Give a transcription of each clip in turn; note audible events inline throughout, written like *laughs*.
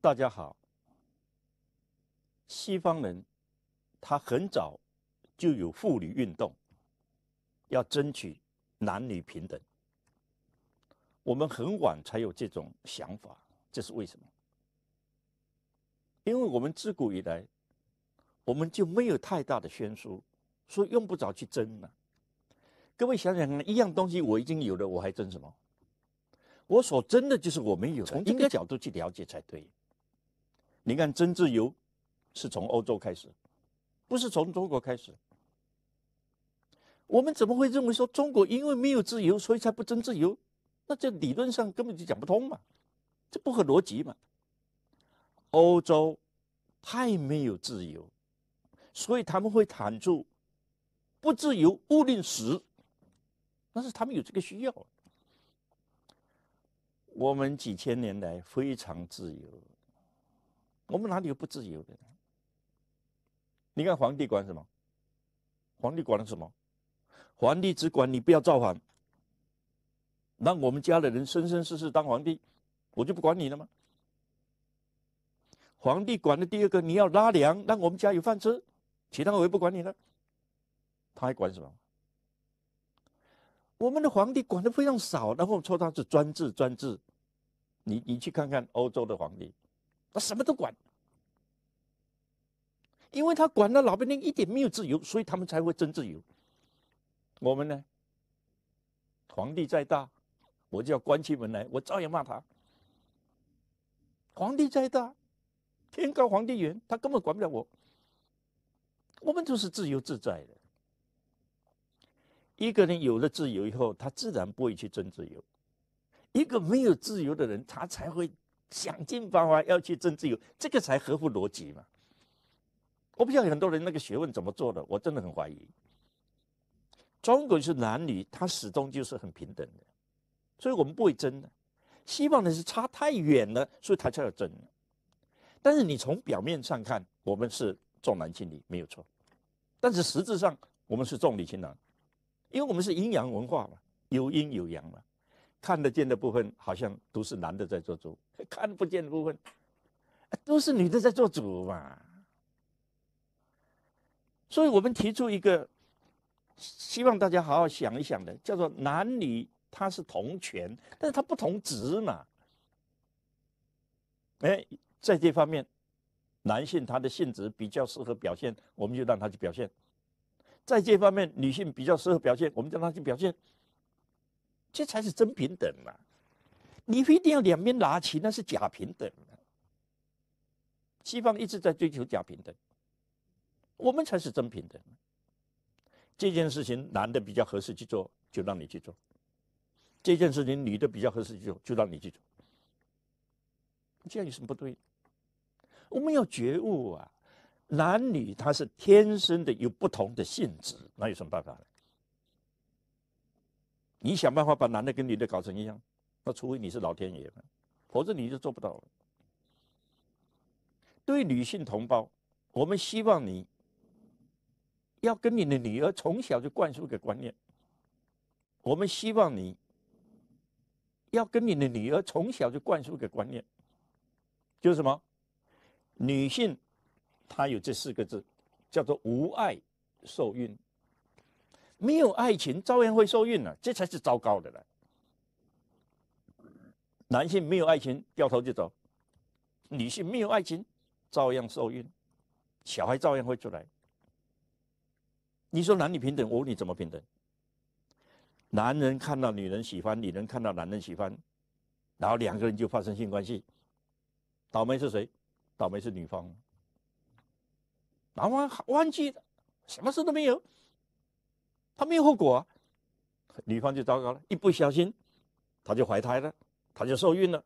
大家好，西方人他很早就有妇女运动，要争取男女平等。我们很晚才有这种想法，这是为什么？因为我们自古以来，我们就没有太大的悬殊，所以用不着去争了。各位想想，看，一样东西我已经有了，我还争什么？我所争的，就是我没有。从这个角度去了解才对。你看，争自由是从欧洲开始，不是从中国开始。我们怎么会认为说中国因为没有自由，所以才不争自由？那这理论上根本就讲不通嘛，这不合逻辑嘛。欧洲太没有自由，所以他们会谈出“不自由，勿令死”。但是他们有这个需要。我们几千年来非常自由。我们哪里有不自由的？你看皇帝管什么？皇帝管了什么？皇帝只管你不要造反，让我们家的人生生世世当皇帝，我就不管你了吗？皇帝管的第二个，你要拉粮，让我们家有饭吃，其他我也不管你了。他还管什么？我们的皇帝管的非常少，然后说他是专制，专制。你你去看看欧洲的皇帝。他什么都管，因为他管了老百姓一点没有自由，所以他们才会争自由。我们呢，皇帝再大，我就要关起门来，我照样骂他。皇帝再大，天高皇帝远，他根本管不了我。我们就是自由自在的。一个人有了自由以后，他自然不会去争自由；一个没有自由的人，他才会。想尽办法要去争自由，这个才合乎逻辑嘛。我不知道很多人那个学问怎么做的，我真的很怀疑。中国是男女，他始终就是很平等的，所以我们不会争的。西方的是差太远了，所以他才要争。但是你从表面上看，我们是重男轻女没有错，但是实质上我们是重女轻男，因为我们是阴阳文化嘛，有阴有阳嘛。看得见的部分好像都是男的在做主，*laughs* 看不见的部分都是女的在做主嘛。所以我们提出一个，希望大家好好想一想的，叫做男女他是同权，但是他不同职嘛。哎，在这方面，男性他的性质比较适合表现，我们就让他去表现；在这方面，女性比较适合表现，我们叫他去表现。这才是真平等嘛！你非得要两边拿起，那是假平等。西方一直在追求假平等，我们才是真平等。这件事情男的比较合适去做，就让你去做；这件事情女的比较合适去做，就让你去做。这样有什么不对？我们要觉悟啊！男女他是天生的有不同的性质，那有什么办法呢？你想办法把男的跟女的搞成一样，那除非你是老天爷，否则你就做不到了。对女性同胞，我们希望你要跟你的女儿从小就灌输一个观念。我们希望你要跟你的女儿从小就灌输一个观念，就是什么？女性她有这四个字，叫做无爱受孕。没有爱情照样会受孕了，这才是糟糕的了。男性没有爱情掉头就走，女性没有爱情照样受孕，小孩照样会出来。你说男女平等？我问你怎么平等？男人看到女人喜欢，女人看到男人喜欢，然后两个人就发生性关系。倒霉是谁？倒霉是女方。男方忘记了，什么事都没有。他没有后果，女方就糟糕了。一不小心，他就怀胎了，他就受孕了，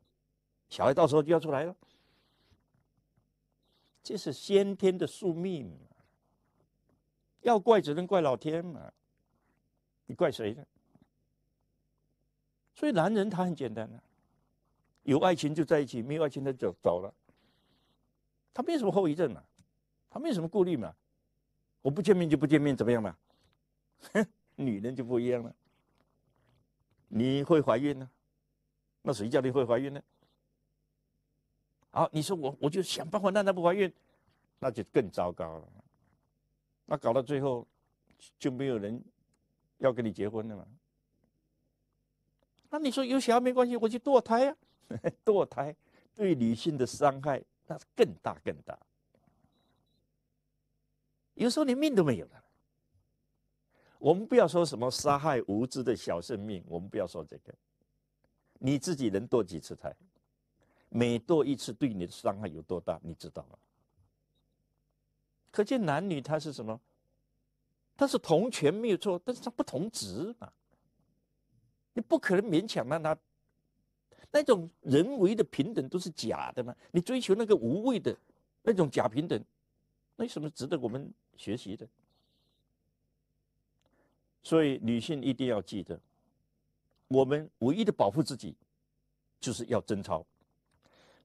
小孩到时候就要出来了。这是先天的宿命嘛？要怪只能怪老天嘛？你怪谁呢？所以男人他很简单啊，有爱情就在一起，没有爱情他就走了。他没有什么后遗症嘛，他没有什么顾虑嘛，我不见面就不见面，怎么样嘛？哼，*laughs* 女人就不一样了。你会怀孕呢？那谁叫你会怀孕呢？好，你说我我就想办法让她不怀孕，那就更糟糕了。那搞到最后就没有人要跟你结婚的嘛。那你说有小孩没关系，我就堕胎呀。*laughs* 堕胎对女性的伤害那是更大更大，有时候连命都没有了。我们不要说什么杀害无知的小生命，我们不要说这个。你自己能堕几次胎？每堕一次对你的伤害有多大，你知道吗？可见男女他是什么？他是同权没有错，但是他不同职嘛。你不可能勉强让他那种人为的平等都是假的嘛。你追求那个无谓的那种假平等，有什么值得我们学习的？所以，女性一定要记得，我们唯一的保护自己，就是要贞操。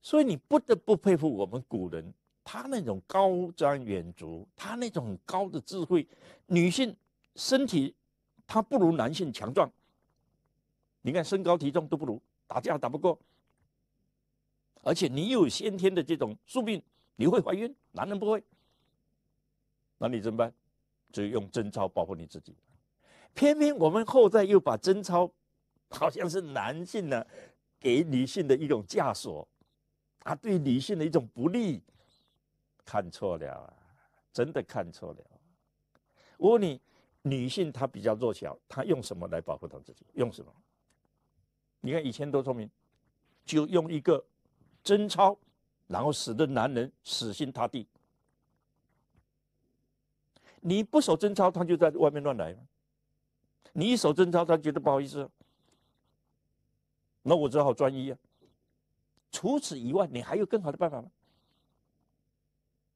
所以，你不得不佩服我们古人，他那种高瞻远瞩，他那种很高的智慧。女性身体她不如男性强壮，你看身高体重都不如，打架打不过，而且你有先天的这种宿命，你会怀孕，男人不会，那你怎么办？只有用贞操保护你自己。偏偏我们后代又把贞操，好像是男性的给女性的一种枷锁啊，对女性的一种不利，看错了啊，真的看错了。我问你，女性她比较弱小，她用什么来保护她自己？用什么？你看以前多聪明，就用一个贞操，然后使得男人死心塌地。你不守贞操，他就在外面乱来你一手真操，他觉得不好意思，那我只好专一啊。除此以外，你还有更好的办法吗？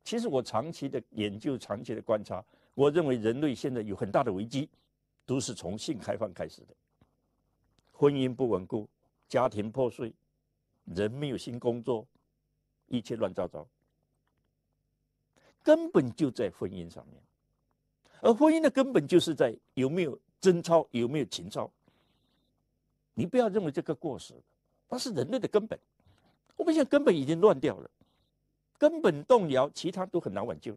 其实我长期的研究、长期的观察，我认为人类现在有很大的危机，都是从性开放开始的。婚姻不稳固，家庭破碎，人没有新工作，一切乱糟糟，根本就在婚姻上面。而婚姻的根本就是在有没有。贞操有没有情操？你不要认为这个过时，那是人类的根本。我们现在根本已经乱掉了，根本动摇，其他都很难挽救。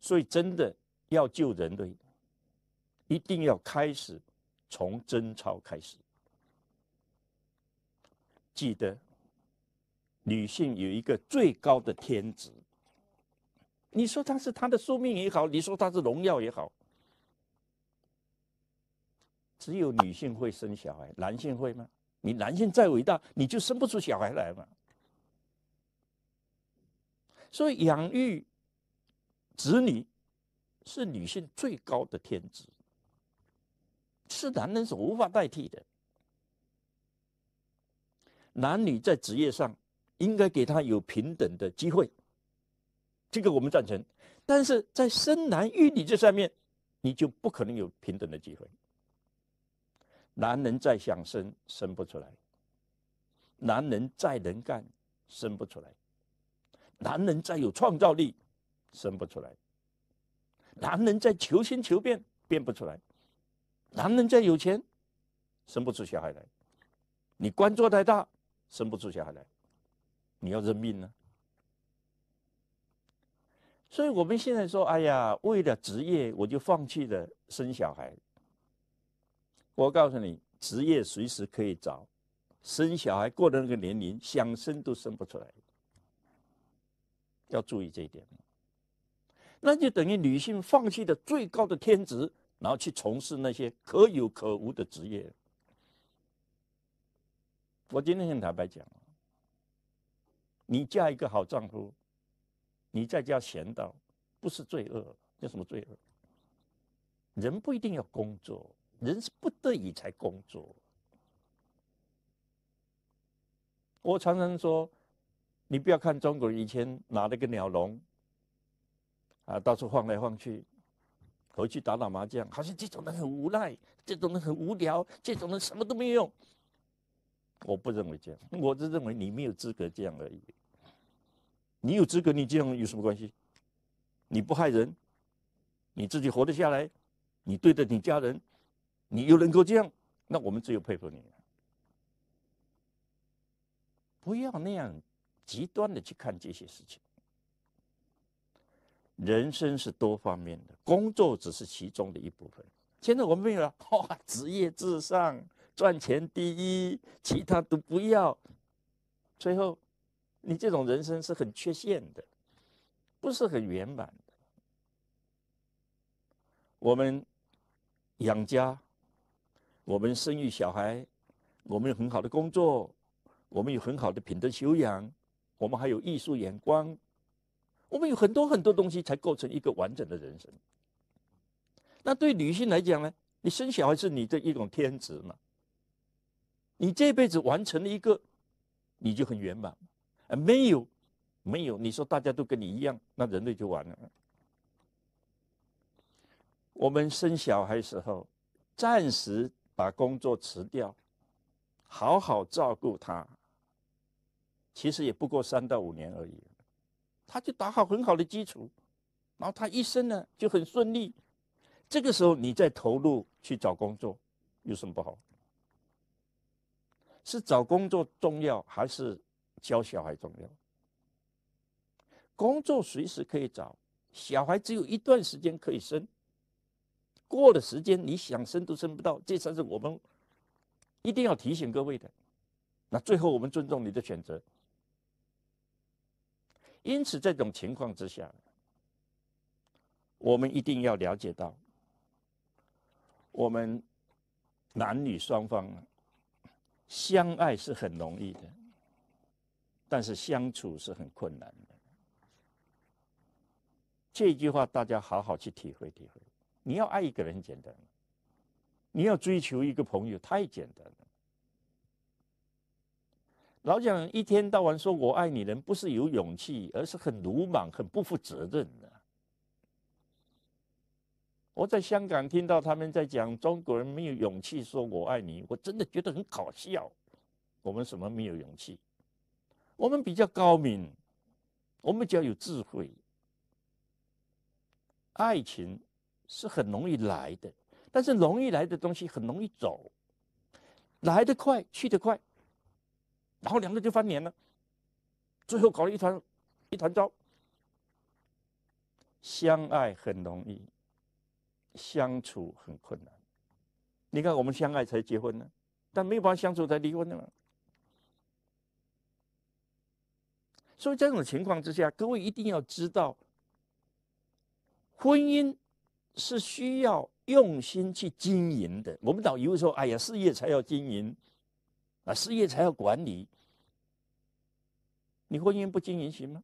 所以，真的要救人类，一定要开始从贞操开始。记得，女性有一个最高的天职。你说她是她的宿命也好，你说她是荣耀也好。只有女性会生小孩，男性会吗？你男性再伟大，你就生不出小孩来嘛。所以，养育子女是女性最高的天职，是男人所无法代替的。男女在职业上应该给他有平等的机会，这个我们赞成。但是在生男育女这上面，你就不可能有平等的机会。男人再想生生不出来，男人再能干生不出来，男人再有创造力生不出来，男人再求新求变变不出来，男人再有钱生不出小孩来，你官做太大生不出小孩来，你要认命呢。所以我们现在说，哎呀，为了职业，我就放弃了生小孩。我告诉你，职业随时可以找，生小孩过了那个年龄，想生都生不出来，要注意这一点。那就等于女性放弃了最高的天职，然后去从事那些可有可无的职业。我今天很坦白讲，你嫁一个好丈夫，你在家闲到不是罪恶，叫什么罪恶？人不一定要工作。人是不得已才工作。我常常说，你不要看中国以前拿那个鸟笼，啊，到处晃来晃去，回去打打麻将，好像这种人很无奈，这种人很无聊，这种人什么都没有用。我不认为这样，我只认为你没有资格这样而已。你有资格，你这样有什么关系？你不害人，你自己活得下来，你对得起家人。你又能够这样？那我们只有佩服你。不要那样极端的去看这些事情。人生是多方面的，工作只是其中的一部分。现在我们有了，哇，职业至上，赚钱第一，其他都不要。最后，你这种人生是很缺陷的，不是很圆满的。我们养家。我们生育小孩，我们有很好的工作，我们有很好的品德修养，我们还有艺术眼光，我们有很多很多东西才构成一个完整的人生。那对女性来讲呢？你生小孩是你的一种天职嘛？你这辈子完成了一个，你就很圆满啊，没有，没有，你说大家都跟你一样，那人类就完了。我们生小孩时候，暂时。把工作辞掉，好好照顾他。其实也不过三到五年而已，他就打好很好的基础，然后他一生呢就很顺利。这个时候你再投入去找工作，有什么不好？是找工作重要还是教小孩重要？工作随时可以找，小孩只有一段时间可以生。过了时间，你想生都生不到，这才是我们一定要提醒各位的。那最后，我们尊重你的选择。因此，这种情况之下，我们一定要了解到，我们男女双方相爱是很容易的，但是相处是很困难的。这句话，大家好好去体会体会。你要爱一个人很简单，你要追求一个朋友太简单了。老蒋一天到晚说我爱你，人不是有勇气，而是很鲁莽、很不负责任的。我在香港听到他们在讲中国人没有勇气说我爱你，我真的觉得很搞笑。我们什么没有勇气？我们比较高明，我们比较有智慧，爱情。是很容易来的，但是容易来的东西很容易走，来的快去的快，然后两个就翻脸了，最后搞了一团一团糟。相爱很容易，相处很困难。你看，我们相爱才结婚呢，但没有办法相处才离婚的嘛。所以，在这种情况之下，各位一定要知道，婚姻。是需要用心去经营的。我们导以为说，哎呀，事业才要经营啊，事业才要管理。你婚姻不经营行吗？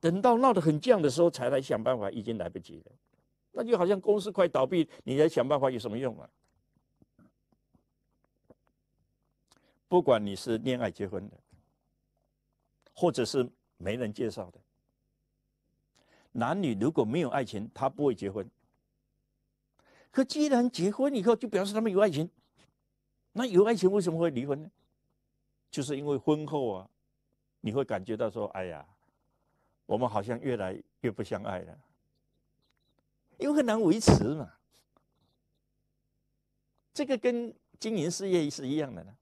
等到闹得很僵的时候才来想办法，已经来不及了。那就好像公司快倒闭，你来想办法有什么用啊？不管你是恋爱结婚的，或者是没人介绍的。男女如果没有爱情，他不会结婚。可既然结婚以后，就表示他们有爱情。那有爱情为什么会离婚呢？就是因为婚后啊，你会感觉到说：“哎呀，我们好像越来越不相爱了，因为很难维持嘛。”这个跟经营事业是一样的呢。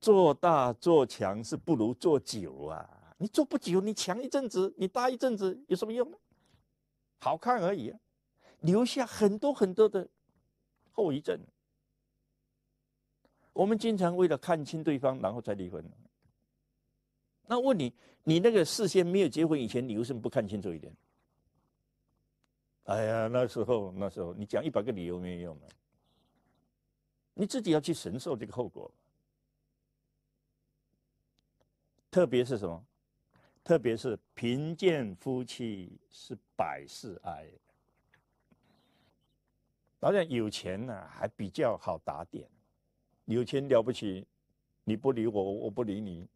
做大做强是不如做久啊。你做不久，你强一阵子，你大一阵子，有什么用呢？好看而已，留下很多很多的后遗症。我们经常为了看清对方，然后再离婚。那问你，你那个事先没有结婚以前，你为什么不看清楚一点？哎呀，那时候，那时候你讲一百个理由没有用啊，你自己要去承受这个后果。特别是什么？特别是贫贱夫妻是百事哀。老讲有钱呢还比较好打点，有钱了不起，你不理我，我不理你，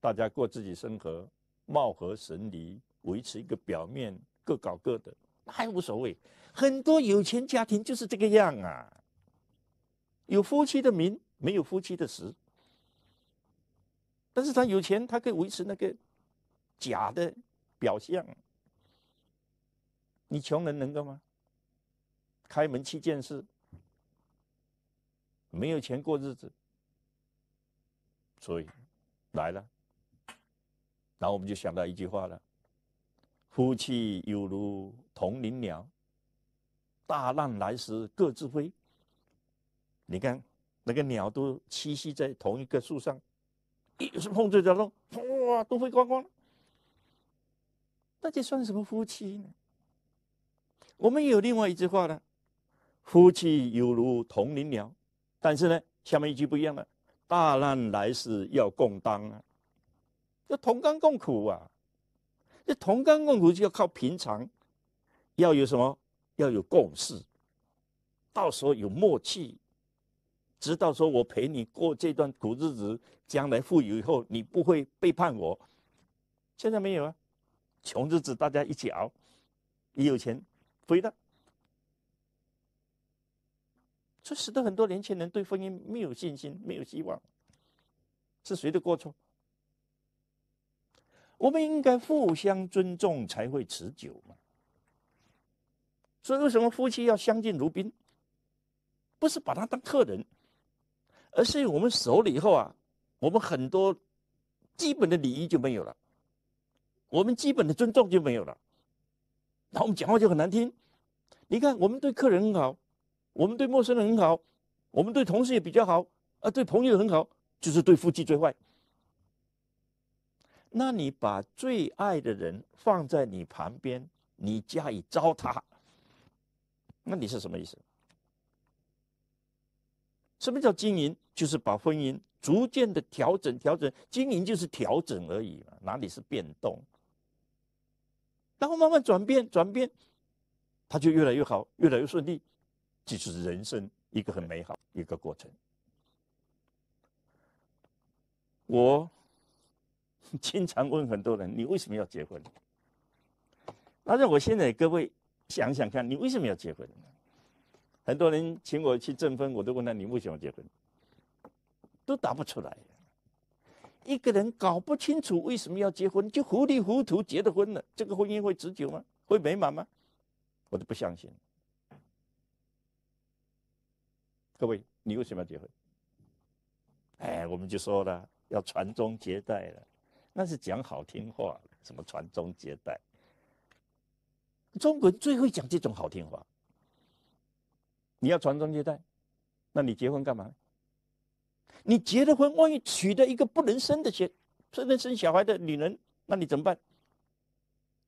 大家过自己生活，貌合神离，维持一个表面，各搞各的，那还无所谓。很多有钱家庭就是这个样啊，有夫妻的名，没有夫妻的实。但是他有钱，他可以维持那个。假的表象，你穷人能够吗？开门去见事。没有钱过日子，所以来了。然后我们就想到一句话了：“夫妻犹如同林鸟，大难来时各自飞。”你看，那个鸟都栖息在同一棵树上，一碰着就通，哇，都飞光光了。那这算什么夫妻呢？我们有另外一句话呢，夫妻犹如同林鸟，但是呢，下面一句不一样了，大难来时要共当啊，要同甘共苦啊。这同甘共苦就要靠平常，要有什么？要有共识，到时候有默契，直到说我陪你过这段苦日子，将来富有以后你不会背叛我。现在没有啊。穷日子大家一起熬，一有钱飞了，这使得很多年轻人对婚姻没有信心，没有希望。是谁的过错？我们应该互相尊重才会持久嘛。所以为什么夫妻要相敬如宾？不是把他当客人，而是我们熟了以后啊，我们很多基本的礼仪就没有了。我们基本的尊重就没有了，那我们讲话就很难听。你看，我们对客人很好，我们对陌生人很好，我们对同事也比较好，啊，对朋友很好，就是对夫妻最坏。那你把最爱的人放在你旁边，你加以糟蹋，那你是什么意思？什么叫经营？就是把婚姻逐渐的调整、调整。经营就是调整而已嘛，哪里是变动？然后慢慢转变，转变，他就越来越好，越来越顺利，这是人生一个很美好一个过程。我 *laughs* 经常问很多人：“你为什么要结婚？”那让我现在各位想想看，你为什么要结婚？很多人请我去证婚，我都问他：“你为什么结婚？”都答不出来一个人搞不清楚为什么要结婚，就糊里糊涂结的婚了。这个婚姻会持久吗？会美满吗？我都不相信。各位，你为什么要结婚？哎，我们就说了要传宗接代了，那是讲好听话。什么传宗接代？中国人最会讲这种好听话。你要传宗接代，那你结婚干嘛？你结了婚，万一娶了一个不能生的、些不能生小孩的女人，那你怎么办？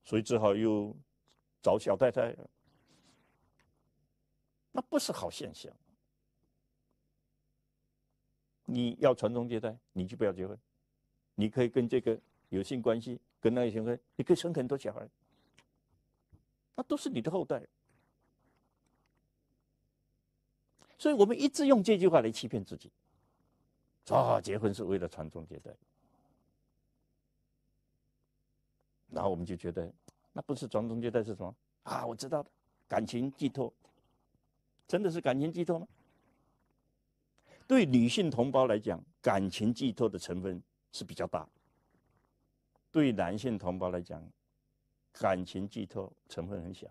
所以只好又找小太太。那不是好现象。你要传宗接代，你就不要结婚。你可以跟这个有性关系，跟那个性关系，你可以生很多小孩，那都是你的后代。所以我们一直用这句话来欺骗自己。啊，结婚是为了传宗接代，然后我们就觉得，那不是传宗接代是什么？啊，我知道的，感情寄托。真的是感情寄托吗？对女性同胞来讲，感情寄托的成分是比较大；对男性同胞来讲，感情寄托成分很小。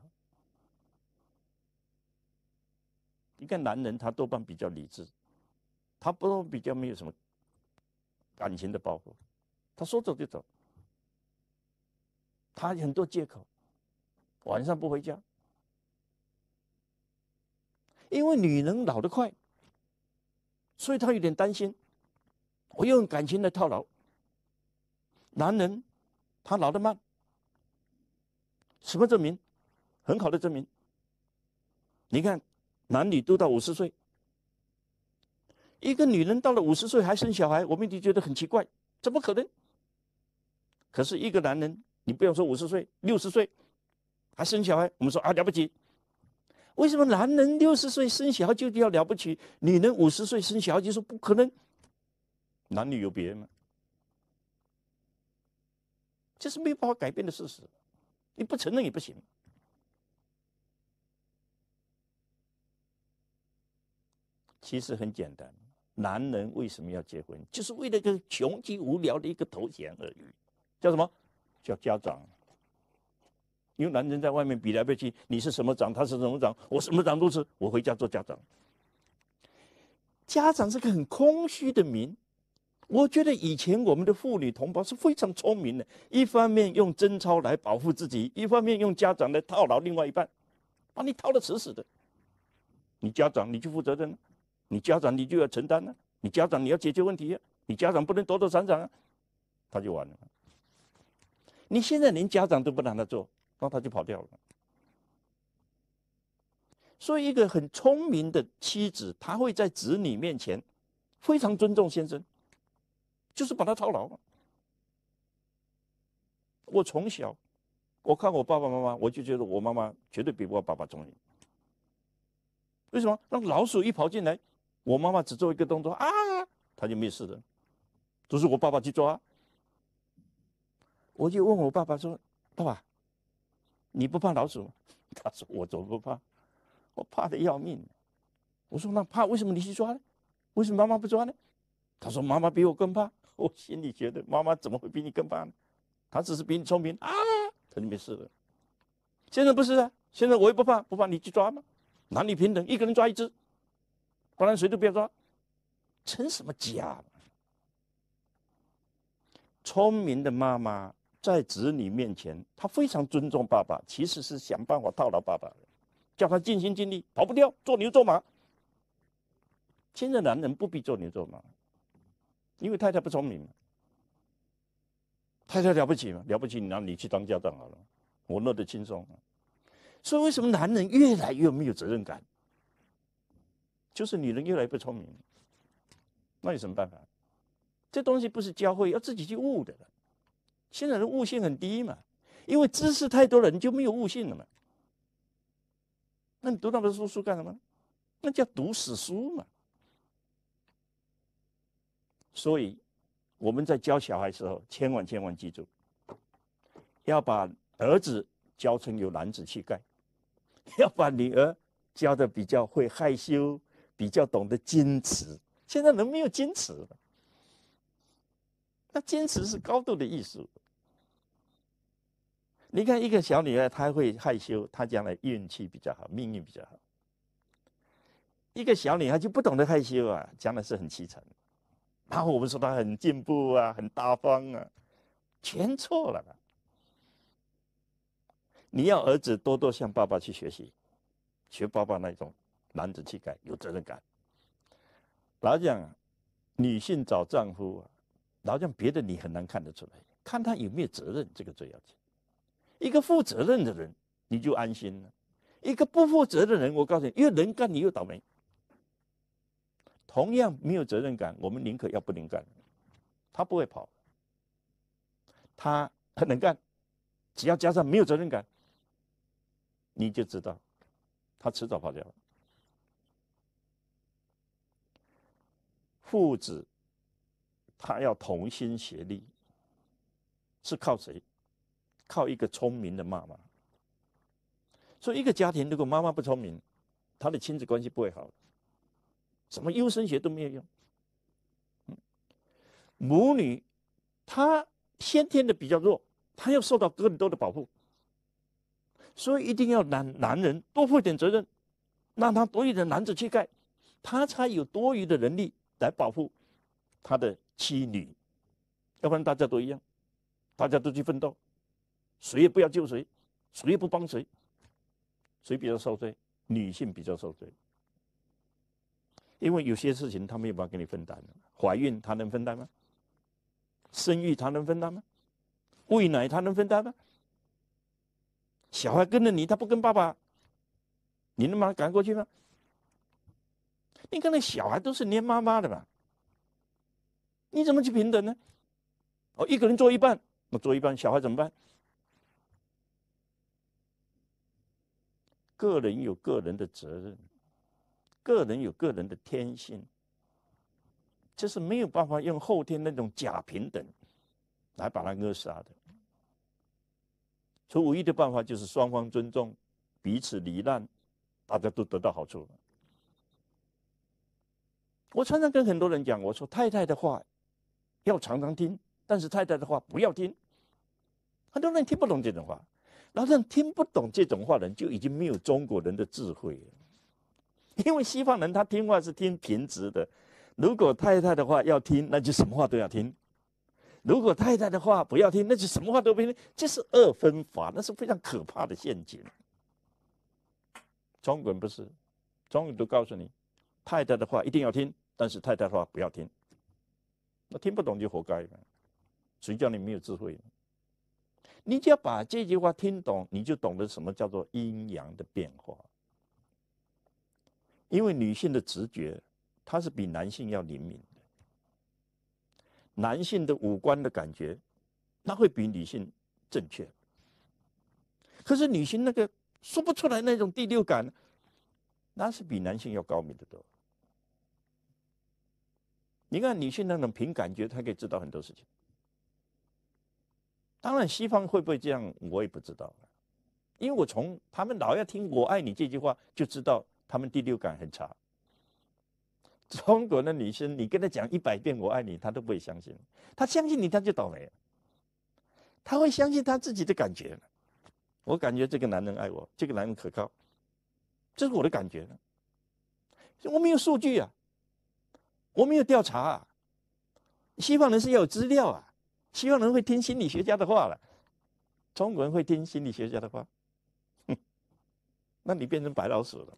一个男人他多半比较理智。他不比较没有什么感情的包袱，他说走就走，他很多借口，晚上不回家，因为女人老得快，所以他有点担心，我用感情来套牢，男人他老得慢，什么证明？很好的证明，你看男女都到五十岁。一个女人到了五十岁还生小孩，我们一觉得很奇怪，怎么可能？可是，一个男人，你不要说五十岁、六十岁还生小孩，我们说啊了不起。为什么男人六十岁生小孩就叫了不起，女人五十岁生小孩就说不可能？男女有别吗？这是没有办法改变的事实，你不承认也不行。其实很简单。男人为什么要结婚？就是为了个穷极无聊的一个头衔而已，叫什么？叫家长。因为男人在外面比来比去，你是什么长，他是什么长，我什么长都是，我回家做家长。家长是个很空虚的名。我觉得以前我们的妇女同胞是非常聪明的，一方面用贞操来保护自己，一方面用家长来套牢另外一半，把你套得死死的。你家长，你去负责任。你家长，你就要承担啊！你家长，你要解决问题啊！你家长不能躲躲闪闪啊，他就完了。你现在连家长都不让他做，那他就跑掉了。所以，一个很聪明的妻子，她会在子女面前非常尊重先生，就是把他操劳。我从小，我看我爸爸妈妈，我就觉得我妈妈绝对比我爸爸聪明。为什么？那老鼠一跑进来。我妈妈只做一个动作啊，她就没事的。都是我爸爸去抓。我就问我爸爸说：“爸爸，你不怕老鼠吗？” *laughs* 他说：“我怎么不怕？我怕的要命。”我说：“那怕为什么你去抓呢？为什么妈妈不抓呢？”他说：“妈妈比我更怕。” *laughs* 我心里觉得妈妈怎么会比你更怕呢？她只是比你聪明啊，她就没事的。现在不是啊？现在我也不怕，不怕你去抓吗？男女平等，一个人抓一只。不然谁都不要说，成什么家？聪明的妈妈在子女面前，她非常尊重爸爸，其实是想办法套牢爸爸，叫他尽心尽力，跑不掉，做牛做马。现在男人不必做牛做马，因为太太不聪明，太太了不起吗？了不起，你让你去当家长好了，我乐得轻松。所以，为什么男人越来越没有责任感？就是女人越来越不聪明，那有什么办法？这东西不是教会，要自己去悟的。现在的悟性很低嘛，因为知识太多了，你就没有悟性了嘛。那你读那么多书书干什么？那叫读死书嘛。所以我们在教小孩时候，千万千万记住，要把儿子教成有男子气概，要把女儿教的比较会害羞。比较懂得矜持，现在人没有矜持了。那矜持是高度的艺术。你看一个小女孩，她会害羞，她将来运气比较好，命运比较好。一个小女孩就不懂得害羞啊，将来是很凄惨。然后我们说她很进步啊，很大方啊，全错了你要儿子多多向爸爸去学习，学爸爸那种。男子气概有责任感。老讲女性找丈夫，老讲别的你很难看得出来，看他有没有责任，这个最要紧。一个负责任的人，你就安心了；一个不负责任的人，我告诉你，又能干你又倒霉。同样没有责任感，我们宁可要不能干，他不会跑。他很能干，只要加上没有责任感，你就知道，他迟早跑掉了。父子，他要同心协力，是靠谁？靠一个聪明的妈妈。所以，一个家庭如果妈妈不聪明，他的亲子关系不会好。什么优生学都没有用。母女，她先天的比较弱，她要受到更多的保护，所以一定要男男人多负点责任，让他多一点男子气概，他才有多余的能力。来保护他的妻女，要不然大家都一样，大家都去奋斗，谁也不要救谁，谁也不帮谁，谁比较受罪？女性比较受罪，因为有些事情他没有办法给你分担。怀孕他能分担吗？生育他能分担吗？喂奶他能分担吗？小孩跟着你，他不跟爸爸，你能把他赶过去吗？你看那小孩都是黏妈妈的吧？你怎么去平等呢？哦，一个人做一半，我做一半，小孩怎么办？个人有个人的责任，个人有个人的天性，这是没有办法用后天那种假平等来把它扼杀的。所以唯一的办法就是双方尊重，彼此礼让，大家都得到好处。我常常跟很多人讲，我说太太的话要常常听，但是太太的话不要听。很多人听不懂这种话，然后这听不懂这种话的人就已经没有中国人的智慧了。因为西方人他听话是听平直的，如果太太的话要听，那就什么话都要听；如果太太的话不要听，那就什么话都不听。这是二分法，那是非常可怕的陷阱。中国人不是，中国人都告诉你。太太的话一定要听，但是太太的话不要听，那听不懂就活该。谁叫你没有智慧？你只要把这句话听懂，你就懂得什么叫做阴阳的变化。因为女性的直觉，它是比男性要灵敏的。男性的五官的感觉，那会比女性正确。可是女性那个说不出来那种第六感，那是比男性要高明的多。你看女性那种凭感觉，她可以知道很多事情。当然，西方会不会这样，我也不知道因为我从他们老要听“我爱你”这句话，就知道他们第六感很差。中国的女生，你跟她讲一百遍“我爱你”，她都不会相信。她相信你，她就倒霉了。会相信她自己的感觉我感觉这个男人爱我，这个男人可靠，这是我的感觉。我没有数据啊。我没有调查啊，西方人是要有资料啊，西方人会听心理学家的话了，中国人会听心理学家的话，哼，那你变成白老鼠了，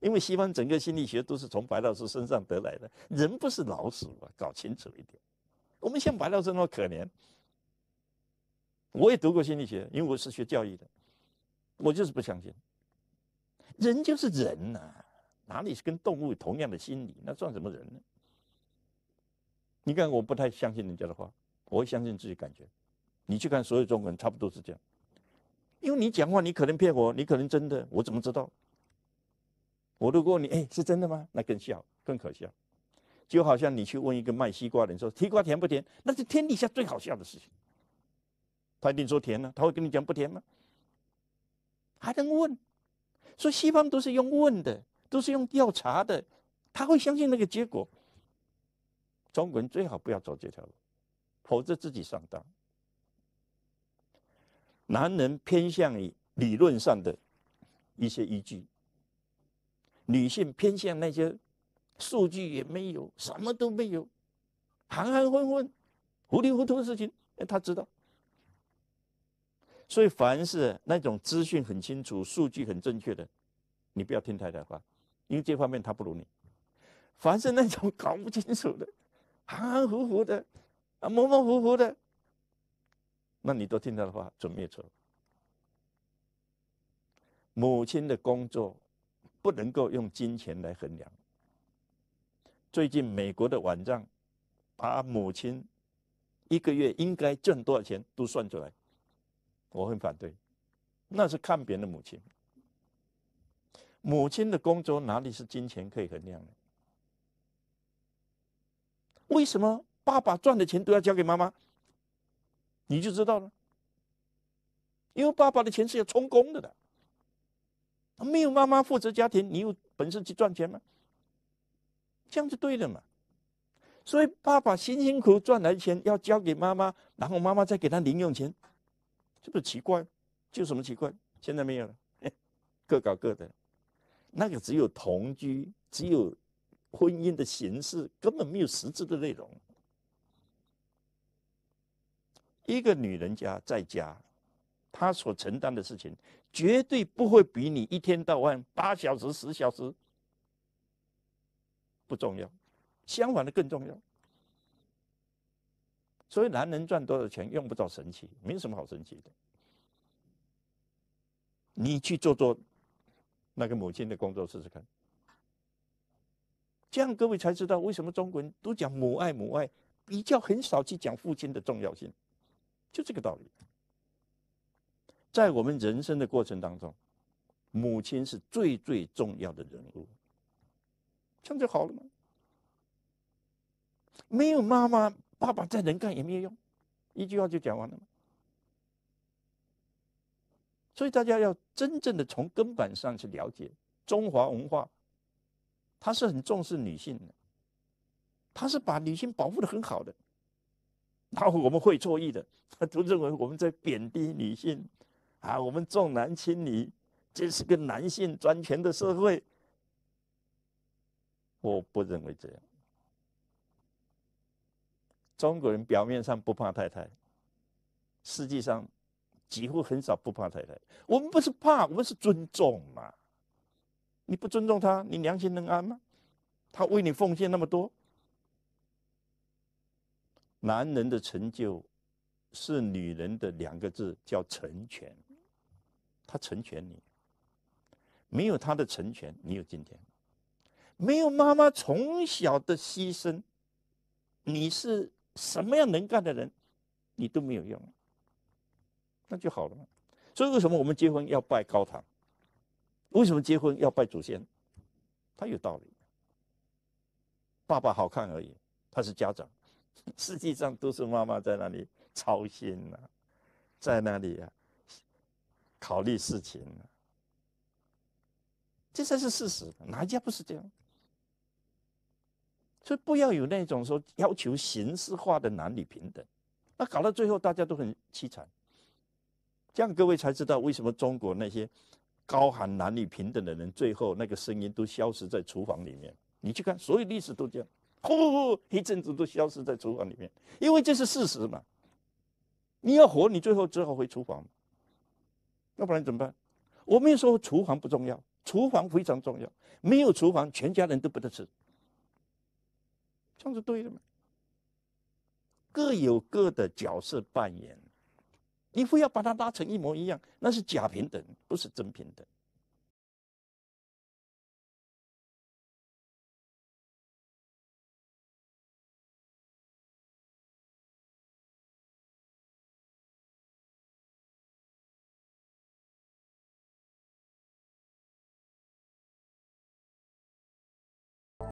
因为西方整个心理学都是从白老鼠身上得来的，人不是老鼠啊，搞清楚一点。我们像白老鼠那么可怜，我也读过心理学，因为我是学教育的，我就是不相信，人就是人呐。哪里是跟动物同样的心理？那算什么人呢？你看，我不太相信人家的话，我会相信自己感觉。你去看，所有中国人差不多是这样，因为你讲话，你可能骗我，你可能真的，我怎么知道？我如果你哎，是真的吗？那更笑，更可笑。就好像你去问一个卖西瓜的人说：“西瓜甜不甜？”那是天底下最好笑的事情。他一定说甜呢，他会跟你讲不甜吗？还能问？所以西方都是用问的。都是用调查的，他会相信那个结果。中国人最好不要走这条路，否则自己上当。男人偏向于理论上的一些依据，女性偏向那些数据也没有，什么都没有，含含混混、糊里糊涂的事情，他知道。所以，凡是那种资讯很清楚、数据很正确的，你不要听太太话。因为这方面他不如你，凡是那种搞不清楚的、*laughs* 含含糊糊的、啊模模糊糊的，那你都听他的话准没错。母亲的工作不能够用金钱来衡量。最近美国的网站把母亲一个月应该挣多少钱都算出来，我很反对，那是看扁了母亲。母亲的工作哪里是金钱可以衡量的？为什么爸爸赚的钱都要交给妈妈？你就知道了，因为爸爸的钱是要充公的的。没有妈妈负责家庭，你有本事去赚钱吗？这样就对了嘛。所以爸爸辛辛苦苦赚来的钱要交给妈妈，然后妈妈再给他零用钱，这不是奇怪？就什么奇怪？现在没有了，*laughs* 各搞各的。那个只有同居，只有婚姻的形式，根本没有实质的内容。一个女人家在家，她所承担的事情绝对不会比你一天到晚八小时、十小时不重要，相反的更重要。所以男人赚多少钱用不着神奇，没什么好神奇的。你去做做。那个母亲的工作试试看，这样各位才知道为什么中国人都讲母爱，母爱比较很少去讲父亲的重要性，就这个道理。在我们人生的过程当中，母亲是最最重要的人物，这样就好了吗？没有妈妈，爸爸再能干也没有用，一句话就讲完了吗？所以大家要真正的从根本上去了解中华文化，它是很重视女性的，它是把女性保护的很好的。然后我们会错意的，都认为我们在贬低女性，啊，我们重男轻女，这是个男性专权的社会。我不认为这样。中国人表面上不怕太太，实际上。几乎很少不怕太太。我们不是怕，我们是尊重嘛。你不尊重他，你良心能安吗？他为你奉献那么多，男人的成就，是女人的两个字叫成全。他成全你，没有他的成全，你有今天没有妈妈从小的牺牲，你是什么样能干的人，你都没有用。那就好了嘛，所以为什么我们结婚要拜高堂？为什么结婚要拜祖先？他有道理。爸爸好看而已，他是家长，*laughs* 实际上都是妈妈在那里操心呢，在那里啊，考虑事情呢，这才是事实。哪一家不是这样？所以不要有那种说要求形式化的男女平等，那搞到最后大家都很凄惨。这样各位才知道为什么中国那些高喊男女平等的人，最后那个声音都消失在厨房里面。你去看，所有历史都这样，呼呼呼，一阵子都消失在厨房里面，因为这是事实嘛。你要活，你最后只好回厨房，要不然怎么办？我没有说厨房不重要，厨房非常重要，没有厨房，全家人都不得吃。这样就对了嘛？各有各的角色扮演。你非要把它拉成一模一样，那是假平等，不是真平等。